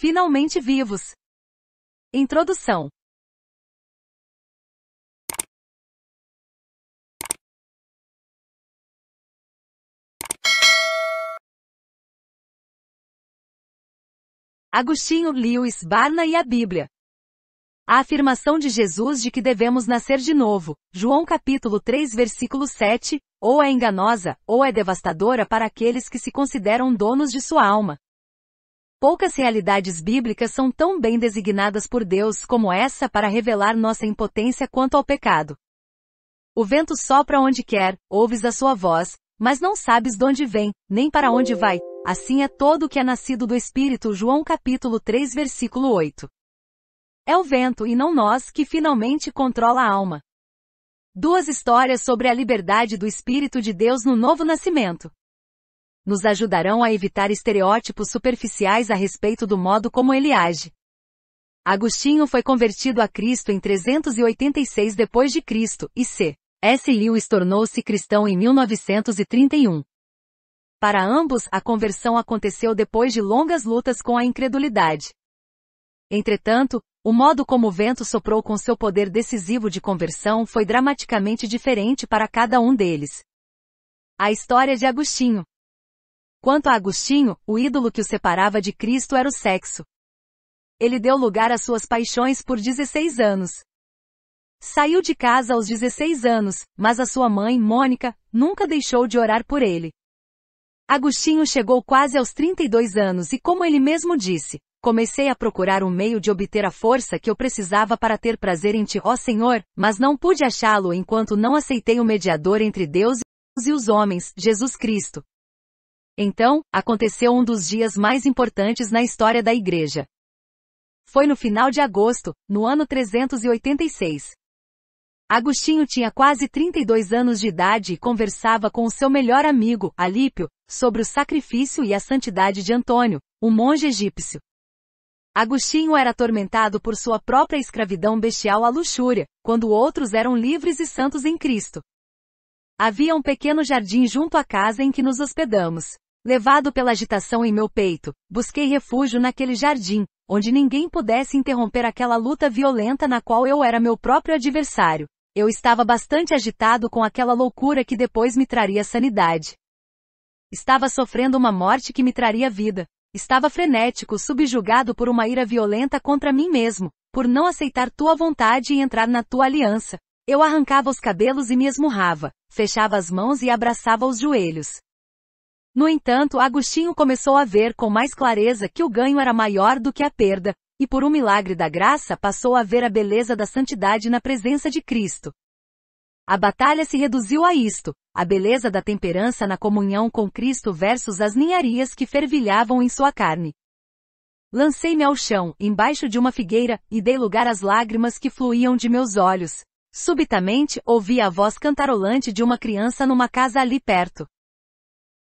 Finalmente vivos. Introdução. Agostinho, Lewis, Barna e a Bíblia. A afirmação de Jesus de que devemos nascer de novo, João capítulo 3 versículo 7, ou é enganosa, ou é devastadora para aqueles que se consideram donos de sua alma, Poucas realidades bíblicas são tão bem designadas por Deus como essa para revelar nossa impotência quanto ao pecado. O vento sopra onde quer, ouves a sua voz, mas não sabes de onde vem, nem para onde vai. Assim é todo o que é nascido do Espírito. João capítulo 3 versículo 8. É o vento e não nós que finalmente controla a alma. Duas histórias sobre a liberdade do Espírito de Deus no novo nascimento nos ajudarão a evitar estereótipos superficiais a respeito do modo como ele age. Agostinho foi convertido a Cristo em 386 d.C. e C. S. Lewis tornou-se cristão em 1931. Para ambos, a conversão aconteceu depois de longas lutas com a incredulidade. Entretanto, o modo como o vento soprou com seu poder decisivo de conversão foi dramaticamente diferente para cada um deles. A história de Agostinho Quanto a Agostinho, o ídolo que o separava de Cristo era o sexo. Ele deu lugar às suas paixões por 16 anos. Saiu de casa aos 16 anos, mas a sua mãe, Mônica, nunca deixou de orar por ele. Agostinho chegou quase aos 32 anos e, como ele mesmo disse, comecei a procurar um meio de obter a força que eu precisava para ter prazer em ti, ó Senhor, mas não pude achá-lo enquanto não aceitei o mediador entre Deus e os homens, Jesus Cristo, então, aconteceu um dos dias mais importantes na história da Igreja. Foi no final de agosto, no ano 386. Agostinho tinha quase 32 anos de idade e conversava com o seu melhor amigo, Alípio, sobre o sacrifício e a santidade de Antônio, um monge egípcio. Agostinho era atormentado por sua própria escravidão bestial à luxúria, quando outros eram livres e santos em Cristo. Havia um pequeno jardim junto à casa em que nos hospedamos. Levado pela agitação em meu peito, busquei refúgio naquele jardim, onde ninguém pudesse interromper aquela luta violenta na qual eu era meu próprio adversário. Eu estava bastante agitado com aquela loucura que depois me traria sanidade. Estava sofrendo uma morte que me traria vida. Estava frenético, subjugado por uma ira violenta contra mim mesmo, por não aceitar tua vontade e entrar na tua aliança. Eu arrancava os cabelos e me esmurrava, fechava as mãos e abraçava os joelhos. No entanto, Agostinho começou a ver com mais clareza que o ganho era maior do que a perda, e por um milagre da graça passou a ver a beleza da santidade na presença de Cristo. A batalha se reduziu a isto, a beleza da temperança na comunhão com Cristo versus as ninharias que fervilhavam em sua carne. Lancei-me ao chão, embaixo de uma figueira, e dei lugar às lágrimas que fluíam de meus olhos. Subitamente, ouvi a voz cantarolante de uma criança numa casa ali perto.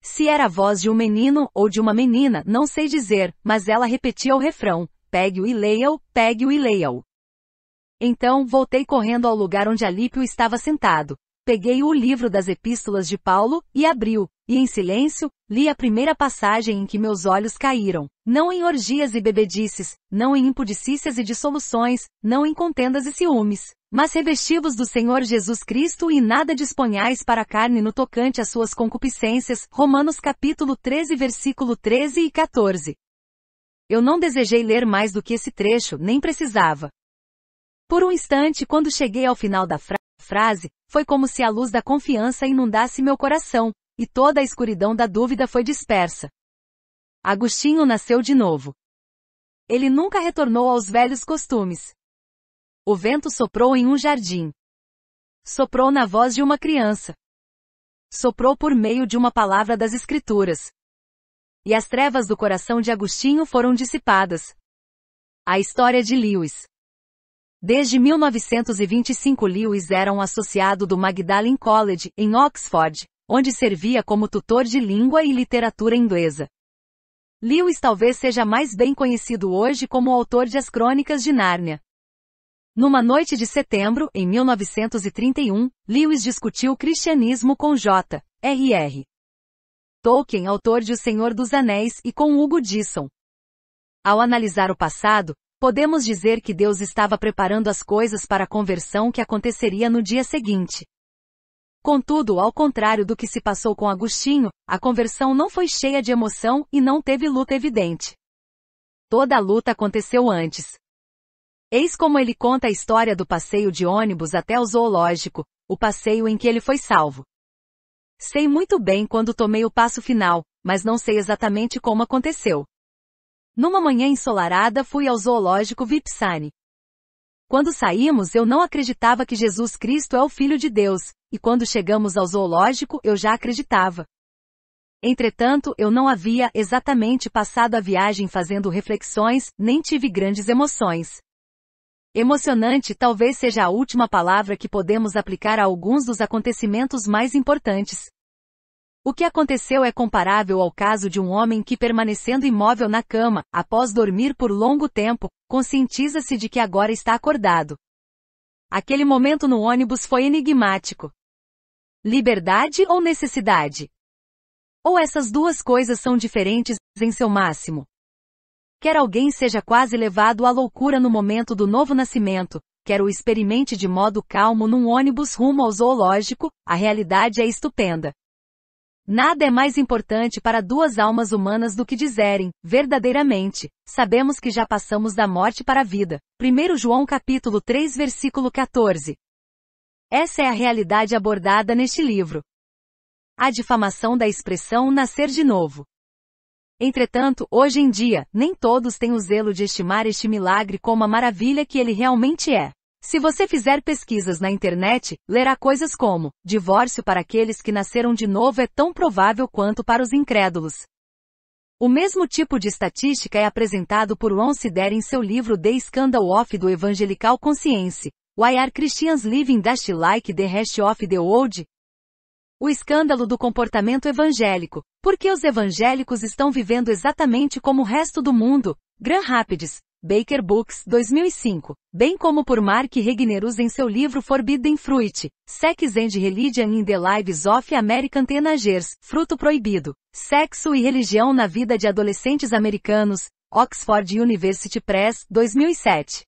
Se era a voz de um menino ou de uma menina, não sei dizer, mas ela repetia o refrão: pegue-o e leia-o, pegue-o e leia-o. Então, voltei correndo ao lugar onde Alípio estava sentado. Peguei o livro das epístolas de Paulo e abriu, e em silêncio, li a primeira passagem em que meus olhos caíram. Não em orgias e bebedices, não em impudicícias e dissoluções, não em contendas e ciúmes, mas revestivos do Senhor Jesus Cristo e nada disponhais para a carne no tocante às suas concupiscências. Romanos capítulo 13 versículo 13 e 14. Eu não desejei ler mais do que esse trecho, nem precisava. Por um instante, quando cheguei ao final da fra frase, foi como se a luz da confiança inundasse meu coração, e toda a escuridão da dúvida foi dispersa. Agostinho nasceu de novo. Ele nunca retornou aos velhos costumes. O vento soprou em um jardim. Soprou na voz de uma criança. Soprou por meio de uma palavra das Escrituras. E as trevas do coração de Agostinho foram dissipadas. A história de Lewis. Desde 1925 Lewis era um associado do Magdalen College, em Oxford, onde servia como tutor de língua e literatura inglesa. Lewis talvez seja mais bem conhecido hoje como autor de As Crônicas de Nárnia. Numa noite de setembro, em 1931, Lewis discutiu o cristianismo com J. R. R. Tolkien, autor de O Senhor dos Anéis, e com Hugo Disson. Ao analisar o passado, podemos dizer que Deus estava preparando as coisas para a conversão que aconteceria no dia seguinte. Contudo, ao contrário do que se passou com Agostinho, a conversão não foi cheia de emoção e não teve luta evidente. Toda a luta aconteceu antes. Eis como ele conta a história do passeio de ônibus até o zoológico, o passeio em que ele foi salvo. Sei muito bem quando tomei o passo final, mas não sei exatamente como aconteceu. Numa manhã ensolarada fui ao zoológico Vipsani. Quando saímos eu não acreditava que Jesus Cristo é o Filho de Deus, e quando chegamos ao zoológico eu já acreditava. Entretanto, eu não havia exatamente passado a viagem fazendo reflexões, nem tive grandes emoções. Emocionante talvez seja a última palavra que podemos aplicar a alguns dos acontecimentos mais importantes. O que aconteceu é comparável ao caso de um homem que, permanecendo imóvel na cama, após dormir por longo tempo, conscientiza-se de que agora está acordado. Aquele momento no ônibus foi enigmático. Liberdade ou necessidade? Ou essas duas coisas são diferentes em seu máximo? Quer alguém seja quase levado à loucura no momento do novo nascimento, quer o experimente de modo calmo num ônibus rumo ao zoológico, a realidade é estupenda. Nada é mais importante para duas almas humanas do que dizerem, verdadeiramente, sabemos que já passamos da morte para a vida. 1 João capítulo 3 versículo 14. Essa é a realidade abordada neste livro. A difamação da expressão nascer de novo. Entretanto, hoje em dia, nem todos têm o zelo de estimar este milagre como a maravilha que ele realmente é. Se você fizer pesquisas na internet, lerá coisas como: divórcio para aqueles que nasceram de novo é tão provável quanto para os incrédulos. O mesmo tipo de estatística é apresentado por Ron Sider em seu livro The Scandal of do Evangelical Conscience, Why Are Christians Living Dash Like the Rest of the World? O escândalo do comportamento evangélico. Por que os evangélicos estão vivendo exatamente como o resto do mundo? Grand Rapids, Baker Books, 2005. Bem como por Mark Regnerus em seu livro Forbidden Fruit, Sex and Religion in the Lives of American Teenagers, Fruto Proibido. Sexo e Religião na Vida de Adolescentes Americanos, Oxford University Press, 2007.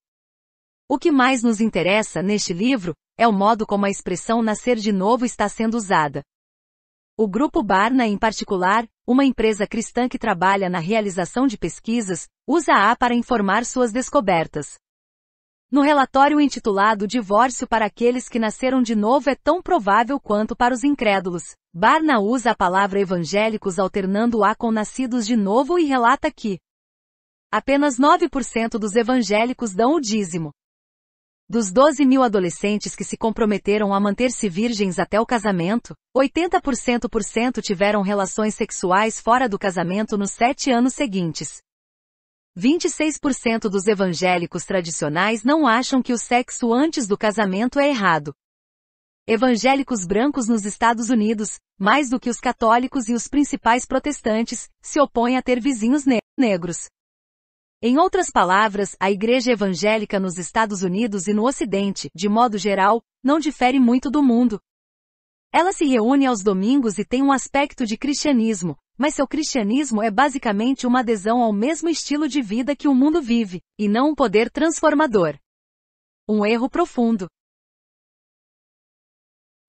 O que mais nos interessa neste livro é o modo como a expressão nascer de novo está sendo usada. O Grupo Barna, em particular, uma empresa cristã que trabalha na realização de pesquisas, usa-a para informar suas descobertas. No relatório intitulado Divórcio para aqueles que nasceram de novo é tão provável quanto para os incrédulos. Barna usa a palavra evangélicos alternando-a com nascidos de novo e relata que apenas 9% dos evangélicos dão o dízimo. Dos 12 mil adolescentes que se comprometeram a manter-se virgens até o casamento, 80% tiveram relações sexuais fora do casamento nos sete anos seguintes. 26% dos evangélicos tradicionais não acham que o sexo antes do casamento é errado. Evangélicos brancos nos Estados Unidos, mais do que os católicos e os principais protestantes, se opõem a ter vizinhos ne negros. Em outras palavras, a igreja evangélica nos Estados Unidos e no Ocidente, de modo geral, não difere muito do mundo. Ela se reúne aos domingos e tem um aspecto de cristianismo, mas seu cristianismo é basicamente uma adesão ao mesmo estilo de vida que o mundo vive, e não um poder transformador. Um erro profundo.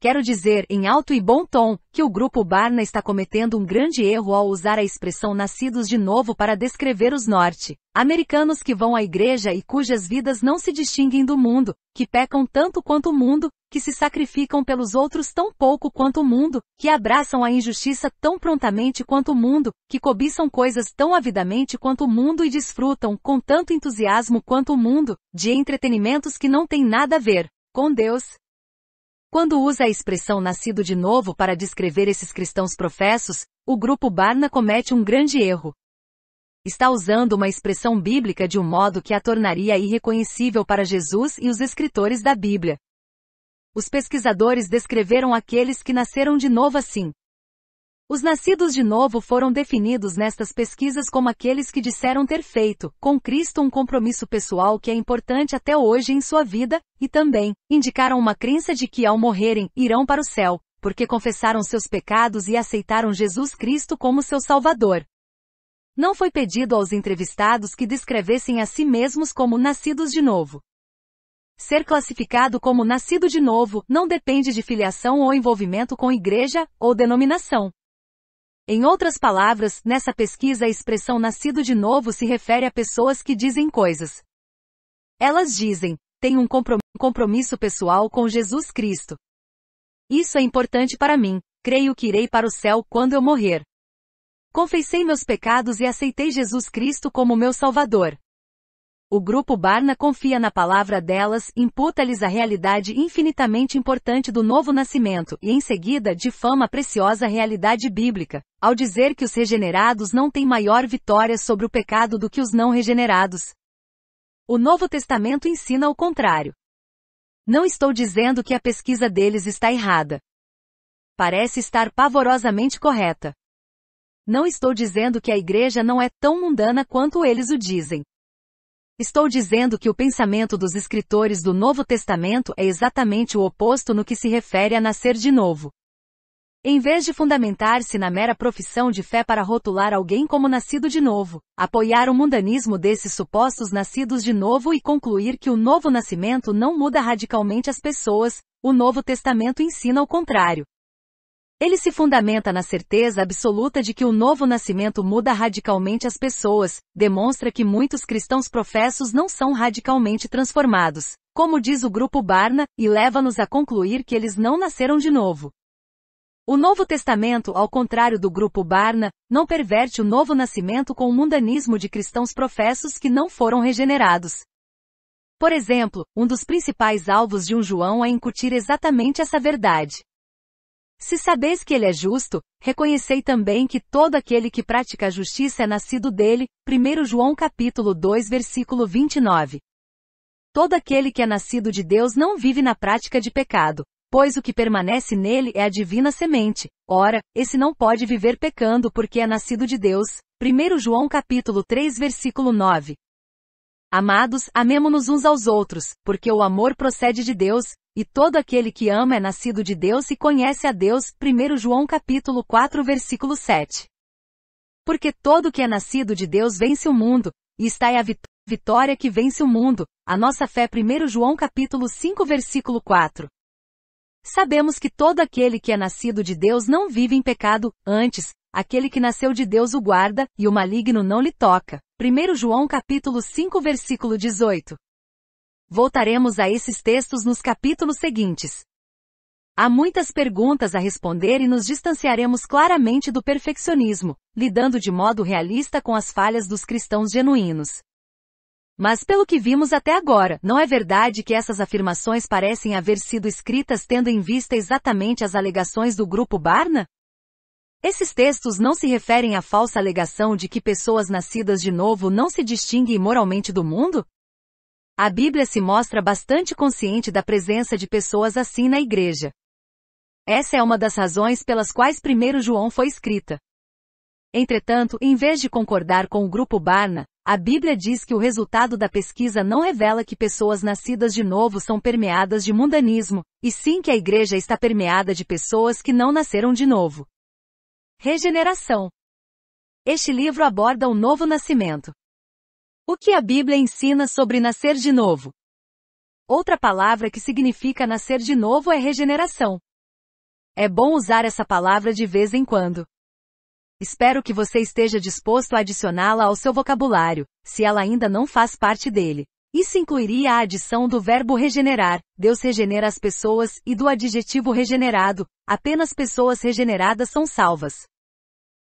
Quero dizer, em alto e bom tom, que o grupo Barna está cometendo um grande erro ao usar a expressão nascidos de novo para descrever os norte-americanos que vão à igreja e cujas vidas não se distinguem do mundo, que pecam tanto quanto o mundo, que se sacrificam pelos outros tão pouco quanto o mundo, que abraçam a injustiça tão prontamente quanto o mundo, que cobiçam coisas tão avidamente quanto o mundo e desfrutam com tanto entusiasmo quanto o mundo, de entretenimentos que não têm nada a ver com Deus, quando usa a expressão nascido de novo para descrever esses cristãos professos, o grupo Barna comete um grande erro. Está usando uma expressão bíblica de um modo que a tornaria irreconhecível para Jesus e os escritores da Bíblia. Os pesquisadores descreveram aqueles que nasceram de novo assim. Os nascidos de novo foram definidos nestas pesquisas como aqueles que disseram ter feito, com Cristo, um compromisso pessoal que é importante até hoje em sua vida, e também indicaram uma crença de que ao morrerem irão para o céu, porque confessaram seus pecados e aceitaram Jesus Cristo como seu Salvador. Não foi pedido aos entrevistados que descrevessem a si mesmos como nascidos de novo. Ser classificado como nascido de novo não depende de filiação ou envolvimento com igreja ou denominação. Em outras palavras, nessa pesquisa a expressão nascido de novo se refere a pessoas que dizem coisas. Elas dizem, tem um compromisso pessoal com Jesus Cristo. Isso é importante para mim, creio que irei para o céu quando eu morrer. Confessei meus pecados e aceitei Jesus Cristo como meu Salvador. O grupo Barna confia na palavra delas, imputa-lhes a realidade infinitamente importante do novo nascimento e em seguida difama a preciosa realidade bíblica, ao dizer que os regenerados não têm maior vitória sobre o pecado do que os não regenerados. O Novo Testamento ensina o contrário. Não estou dizendo que a pesquisa deles está errada. Parece estar pavorosamente correta. Não estou dizendo que a igreja não é tão mundana quanto eles o dizem. Estou dizendo que o pensamento dos escritores do Novo Testamento é exatamente o oposto no que se refere a nascer de novo. Em vez de fundamentar-se na mera profissão de fé para rotular alguém como nascido de novo, apoiar o mundanismo desses supostos nascidos de novo e concluir que o novo nascimento não muda radicalmente as pessoas, o Novo Testamento ensina o contrário. Ele se fundamenta na certeza absoluta de que o novo nascimento muda radicalmente as pessoas, demonstra que muitos cristãos professos não são radicalmente transformados, como diz o grupo Barna, e leva-nos a concluir que eles não nasceram de novo. O Novo Testamento, ao contrário do grupo Barna, não perverte o novo nascimento com o mundanismo de cristãos professos que não foram regenerados. Por exemplo, um dos principais alvos de um João é incutir exatamente essa verdade. Se sabeis que ele é justo, reconhecei também que todo aquele que pratica a justiça é nascido dele. 1 João capítulo 2 versículo 29. Todo aquele que é nascido de Deus não vive na prática de pecado, pois o que permanece nele é a divina semente. Ora, esse não pode viver pecando porque é nascido de Deus. 1 João capítulo 3 versículo 9. Amados, amemo-nos uns aos outros, porque o amor procede de Deus, e todo aquele que ama é nascido de Deus e conhece a Deus. 1 João capítulo 4 versículo 7. Porque todo que é nascido de Deus vence o mundo, e está é a vitória que vence o mundo. A nossa fé 1 João capítulo 5 versículo 4. Sabemos que todo aquele que é nascido de Deus não vive em pecado, antes, aquele que nasceu de Deus o guarda, e o maligno não lhe toca. 1 João capítulo 5 versículo 18. Voltaremos a esses textos nos capítulos seguintes. Há muitas perguntas a responder e nos distanciaremos claramente do perfeccionismo, lidando de modo realista com as falhas dos cristãos genuínos. Mas pelo que vimos até agora, não é verdade que essas afirmações parecem haver sido escritas tendo em vista exatamente as alegações do grupo Barna? Esses textos não se referem à falsa alegação de que pessoas nascidas de novo não se distinguem moralmente do mundo? A Bíblia se mostra bastante consciente da presença de pessoas assim na igreja. Essa é uma das razões pelas quais 1 João foi escrita. Entretanto, em vez de concordar com o grupo Barna, a Bíblia diz que o resultado da pesquisa não revela que pessoas nascidas de novo são permeadas de mundanismo, e sim que a igreja está permeada de pessoas que não nasceram de novo. Regeneração. Este livro aborda o novo nascimento. O que a Bíblia ensina sobre nascer de novo? Outra palavra que significa nascer de novo é regeneração. É bom usar essa palavra de vez em quando. Espero que você esteja disposto a adicioná-la ao seu vocabulário, se ela ainda não faz parte dele. Isso incluiria a adição do verbo regenerar, Deus regenera as pessoas, e do adjetivo regenerado, apenas pessoas regeneradas são salvas.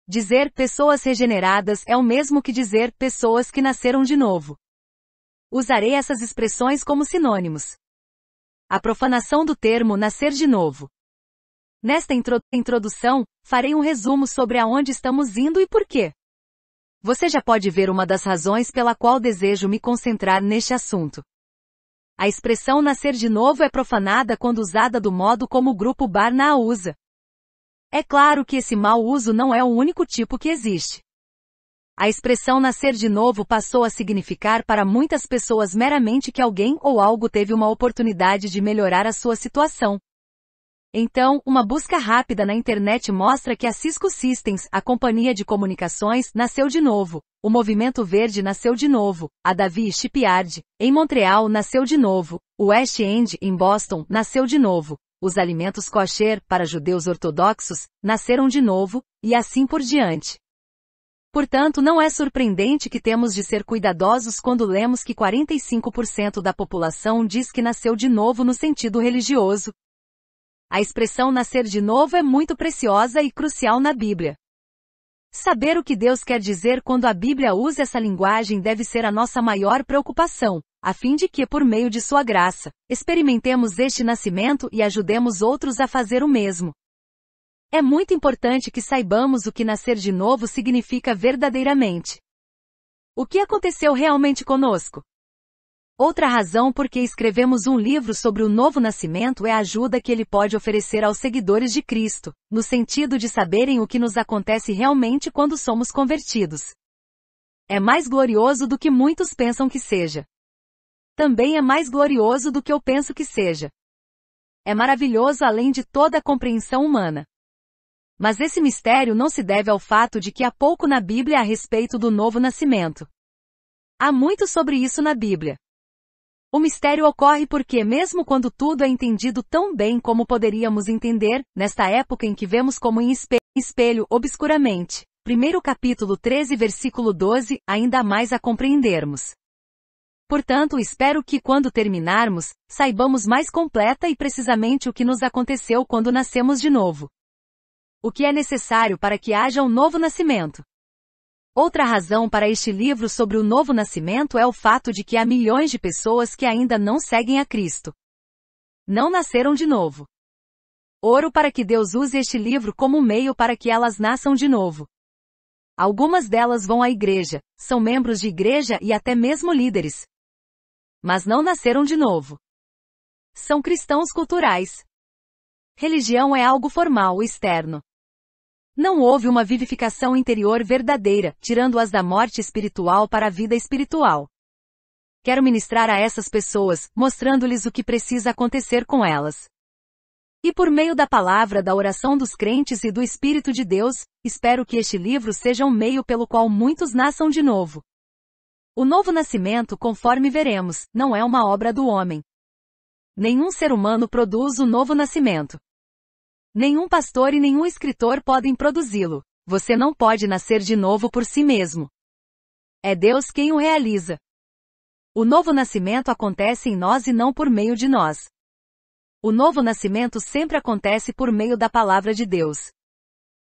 Dizer pessoas regeneradas é o mesmo que dizer pessoas que nasceram de novo. Usarei essas expressões como sinônimos. A profanação do termo nascer de novo. Nesta intro introdução, farei um resumo sobre aonde estamos indo e por quê. Você já pode ver uma das razões pela qual desejo me concentrar neste assunto. A expressão nascer de novo é profanada quando usada do modo como o grupo Barna a usa, é claro que esse mau uso não é o único tipo que existe. A expressão nascer de novo passou a significar para muitas pessoas meramente que alguém ou algo teve uma oportunidade de melhorar a sua situação. Então, uma busca rápida na internet mostra que a Cisco Systems, a companhia de comunicações, nasceu de novo. O Movimento Verde nasceu de novo. A Davi Shipyard, em Montreal, nasceu de novo. O West End, em Boston, nasceu de novo os alimentos kosher, para judeus ortodoxos, nasceram de novo, e assim por diante. Portanto, não é surpreendente que temos de ser cuidadosos quando lemos que 45% da população diz que nasceu de novo no sentido religioso. A expressão nascer de novo é muito preciosa e crucial na Bíblia. Saber o que Deus quer dizer quando a Bíblia usa essa linguagem deve ser a nossa maior preocupação, a fim de que, por meio de Sua graça, experimentemos este nascimento e ajudemos outros a fazer o mesmo. É muito importante que saibamos o que nascer de novo significa verdadeiramente. O que aconteceu realmente conosco? Outra razão por que escrevemos um livro sobre o novo nascimento é a ajuda que ele pode oferecer aos seguidores de Cristo, no sentido de saberem o que nos acontece realmente quando somos convertidos. É mais glorioso do que muitos pensam que seja. Também é mais glorioso do que eu penso que seja. É maravilhoso além de toda a compreensão humana. Mas esse mistério não se deve ao fato de que há pouco na Bíblia a respeito do novo nascimento. Há muito sobre isso na Bíblia. O mistério ocorre porque, mesmo quando tudo é entendido tão bem como poderíamos entender, nesta época em que vemos como em espelho, espelho obscuramente, 1 capítulo 13 versículo 12, ainda mais a compreendermos. Portanto, espero que quando terminarmos, saibamos mais completa e precisamente o que nos aconteceu quando nascemos de novo. O que é necessário para que haja um novo nascimento? Outra razão para este livro sobre o novo nascimento é o fato de que há milhões de pessoas que ainda não seguem a Cristo. Não nasceram de novo. Oro para que Deus use este livro como meio para que elas nasçam de novo. Algumas delas vão à igreja, são membros de igreja e até mesmo líderes. Mas não nasceram de novo. São cristãos culturais. Religião é algo formal, externo. Não houve uma vivificação interior verdadeira, tirando-as da morte espiritual para a vida espiritual. Quero ministrar a essas pessoas, mostrando-lhes o que precisa acontecer com elas. E por meio da palavra da oração dos crentes e do Espírito de Deus, espero que este livro seja um meio pelo qual muitos nasçam de novo. O novo nascimento, conforme veremos, não é uma obra do homem. Nenhum ser humano produz o novo nascimento. Nenhum pastor e nenhum escritor podem produzi-lo. Você não pode nascer de novo por si mesmo. É Deus quem o realiza. O novo nascimento acontece em nós e não por meio de nós. O novo nascimento sempre acontece por meio da palavra de Deus.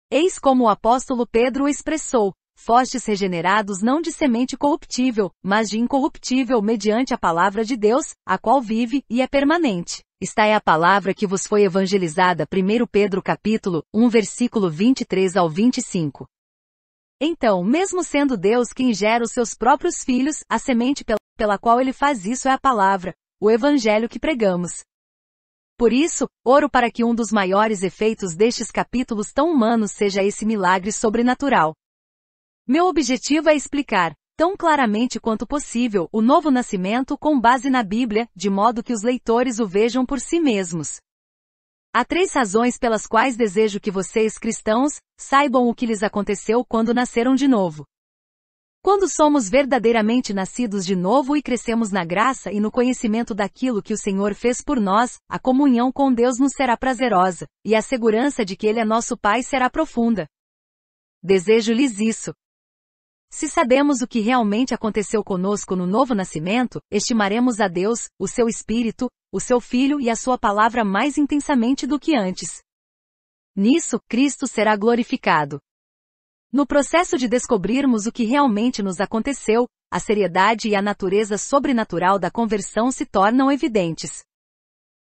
Eis como o apóstolo Pedro o expressou: fostes regenerados não de semente corruptível, mas de incorruptível mediante a palavra de Deus, a qual vive e é permanente. Esta é a palavra que vos foi evangelizada. 1 Pedro capítulo 1 versículo 23 ao 25. Então, mesmo sendo Deus quem gera os seus próprios filhos, a semente pela, pela qual ele faz isso é a palavra, o evangelho que pregamos. Por isso, oro para que um dos maiores efeitos destes capítulos tão humanos seja esse milagre sobrenatural. Meu objetivo é explicar, tão claramente quanto possível, o novo nascimento com base na Bíblia, de modo que os leitores o vejam por si mesmos. Há três razões pelas quais desejo que vocês, cristãos, saibam o que lhes aconteceu quando nasceram de novo. Quando somos verdadeiramente nascidos de novo e crescemos na graça e no conhecimento daquilo que o Senhor fez por nós, a comunhão com Deus nos será prazerosa, e a segurança de que Ele é nosso Pai será profunda. Desejo-lhes isso, se sabemos o que realmente aconteceu conosco no novo nascimento, estimaremos a Deus, o seu Espírito, o seu Filho e a sua palavra mais intensamente do que antes. Nisso, Cristo será glorificado. No processo de descobrirmos o que realmente nos aconteceu, a seriedade e a natureza sobrenatural da conversão se tornam evidentes.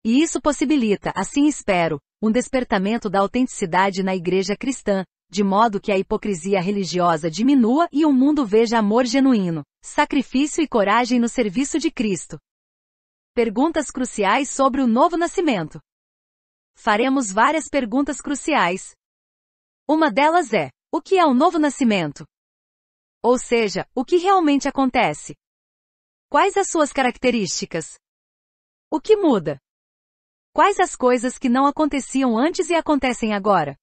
E isso possibilita, assim espero, um despertamento da autenticidade na igreja cristã, de modo que a hipocrisia religiosa diminua e o mundo veja amor genuíno, sacrifício e coragem no serviço de Cristo. Perguntas cruciais sobre o novo nascimento. Faremos várias perguntas cruciais. Uma delas é: o que é o novo nascimento? Ou seja, o que realmente acontece? Quais as suas características? O que muda? Quais as coisas que não aconteciam antes e acontecem agora?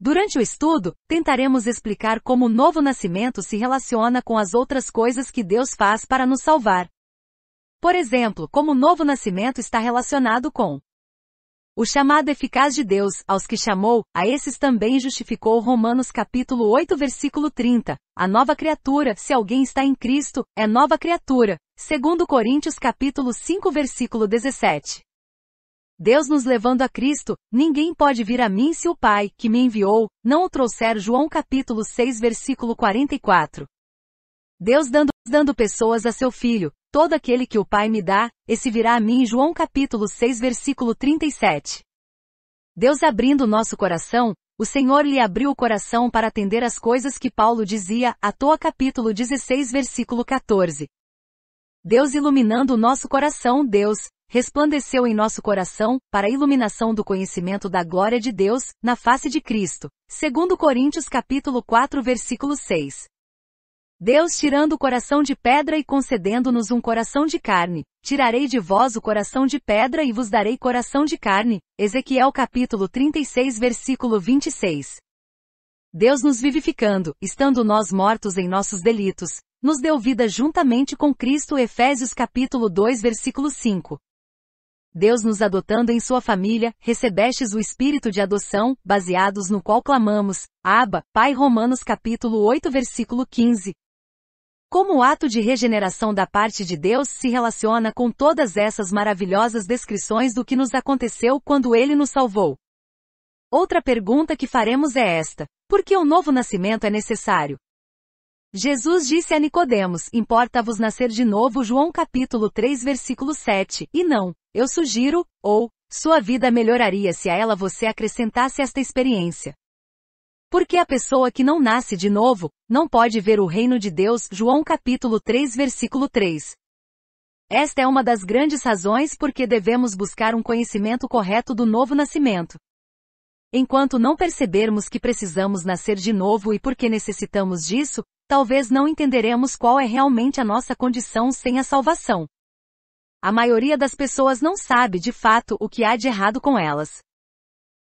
Durante o estudo, tentaremos explicar como o novo nascimento se relaciona com as outras coisas que Deus faz para nos salvar. Por exemplo, como o novo nascimento está relacionado com o chamado eficaz de Deus aos que chamou, a esses também justificou Romanos capítulo 8 versículo 30. A nova criatura, se alguém está em Cristo, é nova criatura. Segundo Coríntios capítulo 5 versículo 17. Deus nos levando a Cristo, ninguém pode vir a mim se o Pai, que me enviou, não o trouxer. João capítulo 6 versículo 44. Deus dando, dando pessoas a seu Filho, todo aquele que o Pai me dá, esse virá a mim. João capítulo 6 versículo 37. Deus abrindo nosso coração, o Senhor lhe abriu o coração para atender às coisas que Paulo dizia, a toa capítulo 16 versículo 14. Deus iluminando o nosso coração, Deus, resplandeceu em nosso coração, para a iluminação do conhecimento da glória de Deus, na face de Cristo. 2 Coríntios capítulo 4 versículo 6. Deus tirando o coração de pedra e concedendo-nos um coração de carne, tirarei de vós o coração de pedra e vos darei coração de carne. Ezequiel capítulo 36 versículo 26. Deus nos vivificando, estando nós mortos em nossos delitos, nos deu vida juntamente com Cristo Efésios capítulo 2 versículo 5. Deus nos adotando em sua família, recebestes o espírito de adoção, baseados no qual clamamos, Abba, Pai Romanos capítulo 8 versículo 15. Como o ato de regeneração da parte de Deus se relaciona com todas essas maravilhosas descrições do que nos aconteceu quando Ele nos salvou? Outra pergunta que faremos é esta: por que o novo nascimento é necessário? Jesus disse a Nicodemos: Importa-vos nascer de novo, João capítulo 3, versículo 7, e não, eu sugiro, ou, sua vida melhoraria se a ela você acrescentasse esta experiência. Porque a pessoa que não nasce de novo, não pode ver o reino de Deus, João capítulo 3, versículo 3. Esta é uma das grandes razões por que devemos buscar um conhecimento correto do novo nascimento. Enquanto não percebermos que precisamos nascer de novo e porque necessitamos disso, talvez não entenderemos qual é realmente a nossa condição sem a salvação. A maioria das pessoas não sabe de fato o que há de errado com elas.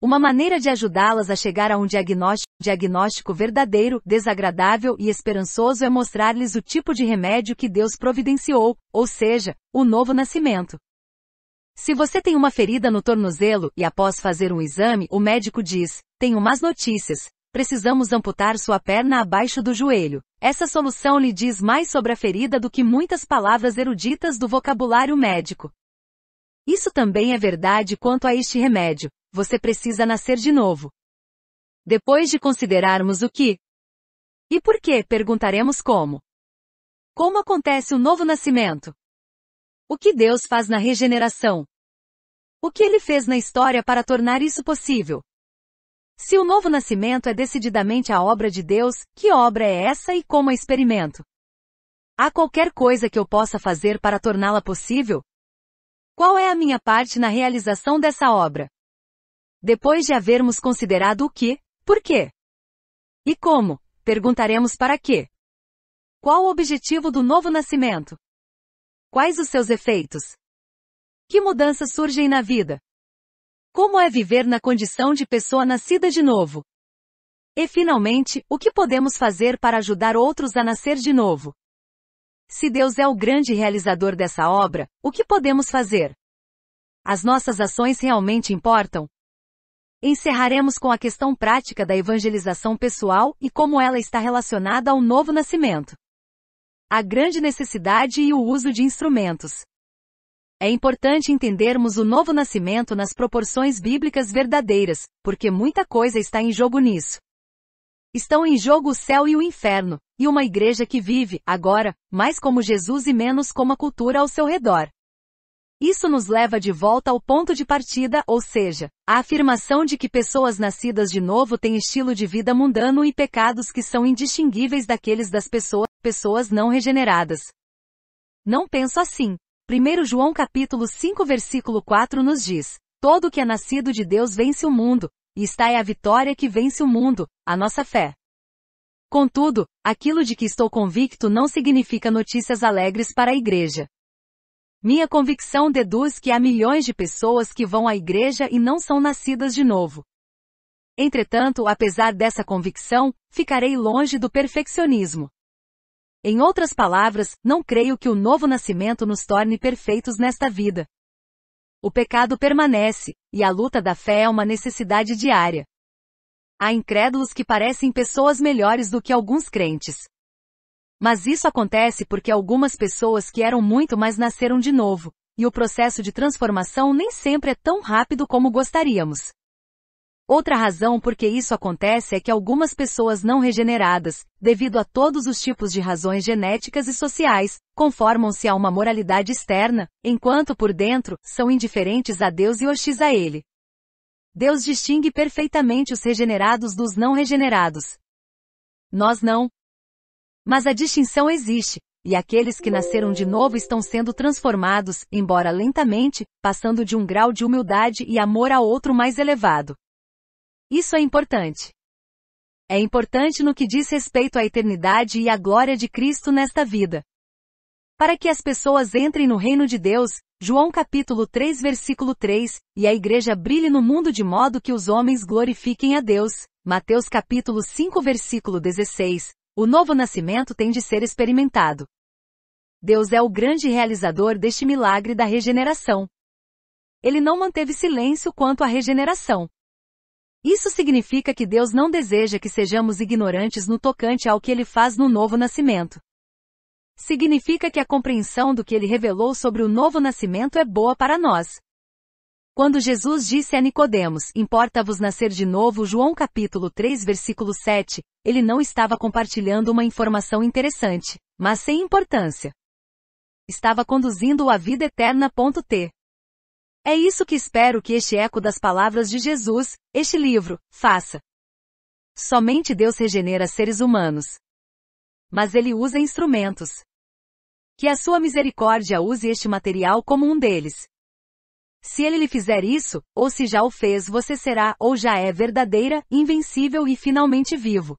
Uma maneira de ajudá-las a chegar a um diagnóstico, diagnóstico verdadeiro, desagradável e esperançoso é mostrar-lhes o tipo de remédio que Deus providenciou, ou seja, o novo nascimento. Se você tem uma ferida no tornozelo e após fazer um exame, o médico diz: Tenho más notícias, precisamos amputar sua perna abaixo do joelho. Essa solução lhe diz mais sobre a ferida do que muitas palavras eruditas do vocabulário médico. Isso também é verdade quanto a este remédio. Você precisa nascer de novo. Depois de considerarmos o que e por que, perguntaremos como. Como acontece o novo nascimento? O que Deus faz na regeneração? O que ele fez na história para tornar isso possível? Se o novo nascimento é decididamente a obra de Deus, que obra é essa e como a experimento? Há qualquer coisa que eu possa fazer para torná-la possível? Qual é a minha parte na realização dessa obra? Depois de havermos considerado o que, por quê e como, perguntaremos para quê. Qual o objetivo do novo nascimento? Quais os seus efeitos? Que mudanças surgem na vida? Como é viver na condição de pessoa nascida de novo? E finalmente, o que podemos fazer para ajudar outros a nascer de novo? Se Deus é o grande realizador dessa obra, o que podemos fazer? As nossas ações realmente importam? Encerraremos com a questão prática da evangelização pessoal e como ela está relacionada ao novo nascimento. A grande necessidade e o uso de instrumentos. É importante entendermos o novo nascimento nas proporções bíblicas verdadeiras, porque muita coisa está em jogo nisso. Estão em jogo o céu e o inferno, e uma igreja que vive, agora, mais como Jesus e menos como a cultura ao seu redor. Isso nos leva de volta ao ponto de partida, ou seja, a afirmação de que pessoas nascidas de novo têm estilo de vida mundano e pecados que são indistinguíveis daqueles das pessoas, pessoas não regeneradas. Não penso assim, 1 João capítulo 5 versículo 4 nos diz, Todo o que é nascido de Deus vence o mundo, e está é a vitória que vence o mundo, a nossa fé. Contudo, aquilo de que estou convicto não significa notícias alegres para a igreja. Minha convicção deduz que há milhões de pessoas que vão à igreja e não são nascidas de novo. Entretanto, apesar dessa convicção, ficarei longe do perfeccionismo. Em outras palavras, não creio que o novo nascimento nos torne perfeitos nesta vida. O pecado permanece, e a luta da fé é uma necessidade diária. Há incrédulos que parecem pessoas melhores do que alguns crentes. Mas isso acontece porque algumas pessoas que eram muito mais nasceram de novo, e o processo de transformação nem sempre é tão rápido como gostaríamos. Outra razão por que isso acontece é que algumas pessoas não regeneradas, devido a todos os tipos de razões genéticas e sociais, conformam-se a uma moralidade externa, enquanto por dentro, são indiferentes a Deus e hostis a Ele. Deus distingue perfeitamente os regenerados dos não regenerados. Nós não. Mas a distinção existe, e aqueles que nasceram de novo estão sendo transformados, embora lentamente, passando de um grau de humildade e amor a outro mais elevado. Isso é importante. É importante no que diz respeito à eternidade e à glória de Cristo nesta vida. Para que as pessoas entrem no reino de Deus, João capítulo 3 versículo 3, e a igreja brilhe no mundo de modo que os homens glorifiquem a Deus. Mateus capítulo 5 versículo 16. O novo nascimento tem de ser experimentado. Deus é o grande realizador deste milagre da regeneração. Ele não manteve silêncio quanto à regeneração. Isso significa que Deus não deseja que sejamos ignorantes no tocante ao que ele faz no novo nascimento. Significa que a compreensão do que ele revelou sobre o novo nascimento é boa para nós. Quando Jesus disse a Nicodemos, importa-vos nascer de novo, João capítulo 3 versículo 7, ele não estava compartilhando uma informação interessante, mas sem importância. Estava conduzindo-o à vida eterna. T. É isso que espero que este eco das palavras de Jesus, este livro, faça. Somente Deus regenera seres humanos. Mas ele usa instrumentos. Que a sua misericórdia use este material como um deles. Se ele lhe fizer isso, ou se já o fez, você será ou já é verdadeira, invencível e finalmente vivo.